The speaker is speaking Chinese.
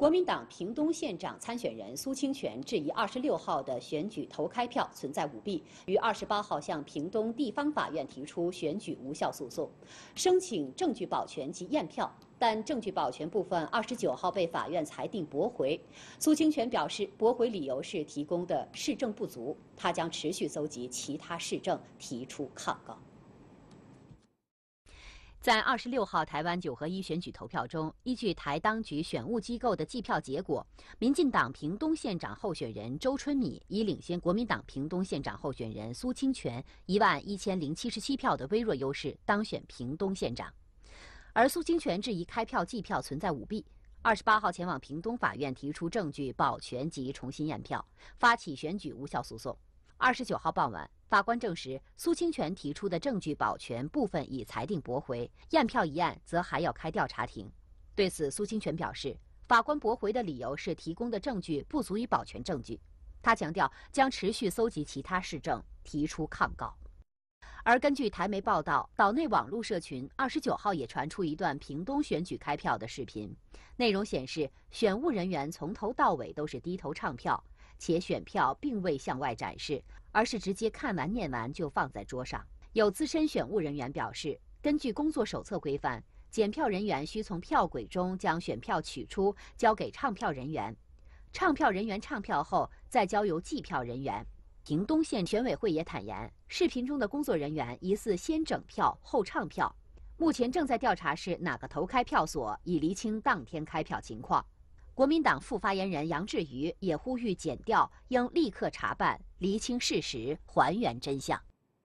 国民党屏东县长参选人苏清泉质疑二十六号的选举投开票存在舞弊，于二十八号向屏东地方法院提出选举无效诉讼，申请证据保全及验票，但证据保全部分二十九号被法院裁定驳回。苏清泉表示，驳回理由是提供的市政不足，他将持续搜集其他市政提出抗告。在二十六号台湾九合一选举投票中，依据台当局选务机构的计票结果，民进党屏东县长候选人周春米以领先国民党屏东县长候选人苏清泉一万一千零七十七票的微弱优势当选屏东县长。而苏清泉质疑开票计票存在舞弊，二十八号前往屏东法院提出证据保全及重新验票，发起选举无效诉讼。二十九号傍晚，法官证实苏清泉提出的证据保全部分已裁定驳回，验票一案则还要开调查庭。对此，苏清泉表示，法官驳回的理由是提供的证据不足以保全证据。他强调将持续搜集其他市政提出抗告。而根据台媒报道，岛内网络社群二十九号也传出一段屏东选举开票的视频，内容显示选务人员从头到尾都是低头唱票。且选票并未向外展示，而是直接看完念完就放在桌上。有资深选务人员表示，根据工作手册规范，检票人员需从票轨中将选票取出，交给唱票人员；唱票人员唱票后再交由计票人员。屏东县选委会也坦言，视频中的工作人员疑似先整票后唱票，目前正在调查是哪个投开票，所以厘清当天开票情况。国民党副发言人杨志宇也呼吁检调应立刻查办，厘清事实，还原真相。